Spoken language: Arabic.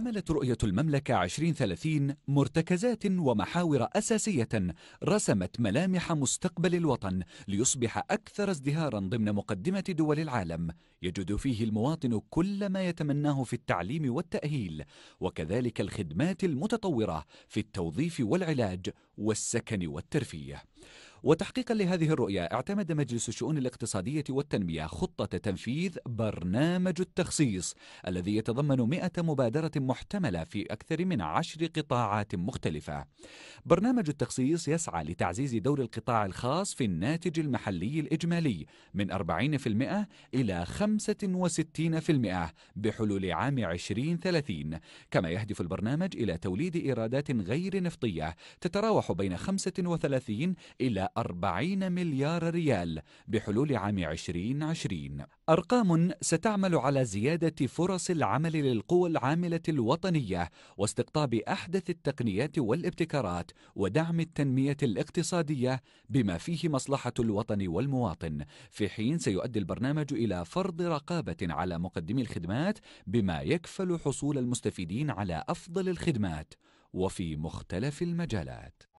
عملت رؤية المملكة 2030 مرتكزات ومحاور أساسية رسمت ملامح مستقبل الوطن ليصبح أكثر ازدهارا ضمن مقدمة دول العالم يجد فيه المواطن كل ما يتمناه في التعليم والتأهيل وكذلك الخدمات المتطورة في التوظيف والعلاج والسكن والترفيه وتحقيقا لهذه الرؤية اعتمد مجلس الشؤون الاقتصادية والتنمية خطة تنفيذ برنامج التخصيص الذي يتضمن 100 مبادرة محتملة في أكثر من عشر قطاعات مختلفة برنامج التخصيص يسعى لتعزيز دور القطاع الخاص في الناتج المحلي الإجمالي من 40% إلى 65% بحلول عام 2030 كما يهدف البرنامج إلى توليد إيرادات غير نفطية تتراوح بين 35 إلى 40 مليار ريال بحلول عام 2020 أرقام ستعمل على زيادة فرص العمل للقوى العاملة الوطنية واستقطاب أحدث التقنيات والابتكارات ودعم التنمية الاقتصادية بما فيه مصلحة الوطن والمواطن في حين سيؤدي البرنامج إلى فرض رقابة على مقدمي الخدمات بما يكفل حصول المستفيدين على أفضل الخدمات وفي مختلف المجالات